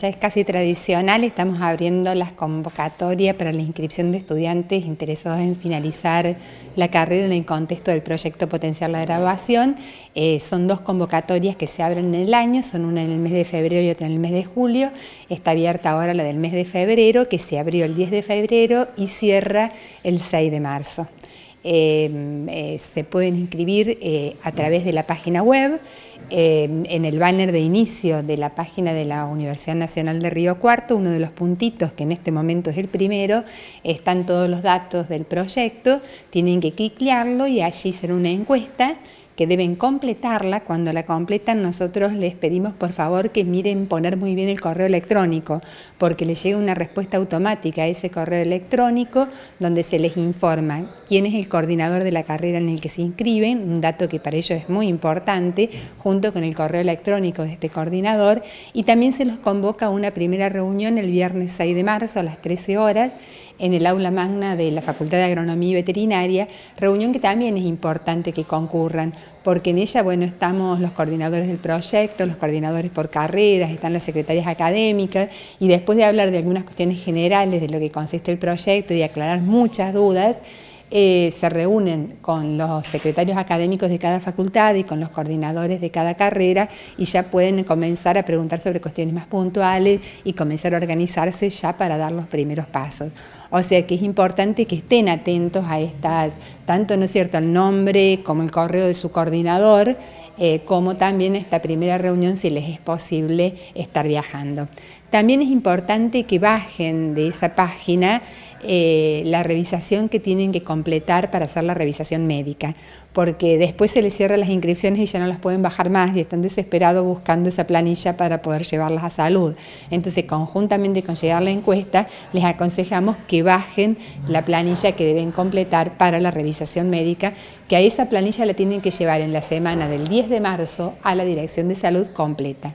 ya es casi tradicional, estamos abriendo las convocatorias para la inscripción de estudiantes interesados en finalizar la carrera en el contexto del proyecto Potenciar la Graduación. Eh, son dos convocatorias que se abren en el año, son una en el mes de febrero y otra en el mes de julio. Está abierta ahora la del mes de febrero, que se abrió el 10 de febrero y cierra el 6 de marzo. Em, eh, se pueden inscribir eh, a través de la página web, em, en el banner de inicio de la página de la Universidad Nacional de Río Cuarto, uno de los puntitos que en este momento es el primero, están todos los datos del proyecto, tienen que cliclearlo y allí será una encuesta que deben completarla. Cuando la completan, nosotros les pedimos por favor que miren poner muy bien el correo electrónico, porque les llega una respuesta automática a ese correo electrónico donde se les informa quién es el coordinador de la carrera en el que se inscriben, un dato que para ellos es muy importante, junto con el correo electrónico de este coordinador, y también se los convoca a una primera reunión el viernes 6 de marzo a las 13 horas en el aula magna de la Facultad de Agronomía y Veterinaria, reunión que también es importante que concurran, porque en ella bueno, estamos los coordinadores del proyecto, los coordinadores por carreras, están las secretarias académicas, y después de hablar de algunas cuestiones generales de lo que consiste el proyecto y aclarar muchas dudas, eh, se reúnen con los secretarios académicos de cada facultad y con los coordinadores de cada carrera y ya pueden comenzar a preguntar sobre cuestiones más puntuales y comenzar a organizarse ya para dar los primeros pasos. O sea que es importante que estén atentos a estas, tanto no cierto, el nombre como el correo de su coordinador, eh, como también esta primera reunión si les es posible estar viajando. También es importante que bajen de esa página eh, la revisación que tienen que completar para hacer la revisación médica, porque después se les cierran las inscripciones y ya no las pueden bajar más y están desesperados buscando esa planilla para poder llevarlas a salud. Entonces, conjuntamente con llegar la encuesta, les aconsejamos que bajen la planilla que deben completar para la revisación médica, que a esa planilla la tienen que llevar en la semana del 10 de marzo a la Dirección de Salud completa.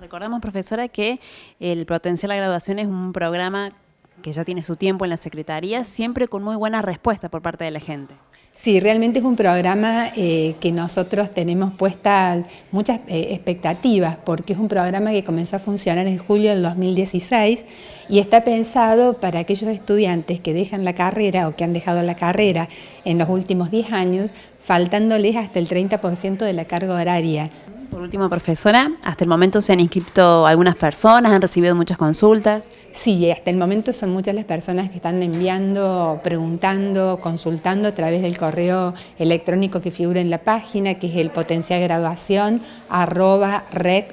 Recordamos, profesora, que el Potencial a Graduación es un programa que ya tiene su tiempo en la Secretaría, siempre con muy buena respuesta por parte de la gente. Sí, realmente es un programa eh, que nosotros tenemos puestas muchas eh, expectativas, porque es un programa que comenzó a funcionar en julio del 2016 y está pensado para aquellos estudiantes que dejan la carrera o que han dejado la carrera en los últimos 10 años, faltándoles hasta el 30% de la carga horaria por último, profesora, hasta el momento se han inscrito algunas personas, han recibido muchas consultas. Sí, hasta el momento son muchas las personas que están enviando, preguntando, consultando a través del correo electrónico que figura en la página, que es el potencial graduación arroba e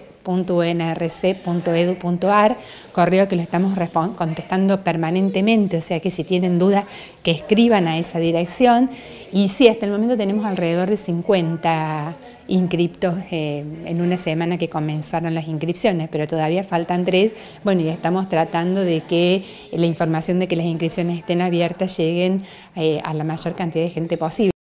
correo que lo estamos contestando permanentemente, o sea que si tienen dudas que escriban a esa dirección. Y sí, hasta el momento tenemos alrededor de 50 inscriptos eh, en una semana que comenzaron las inscripciones, pero todavía faltan tres. Bueno, ya estamos tratando de que la información de que las inscripciones estén abiertas lleguen eh, a la mayor cantidad de gente posible.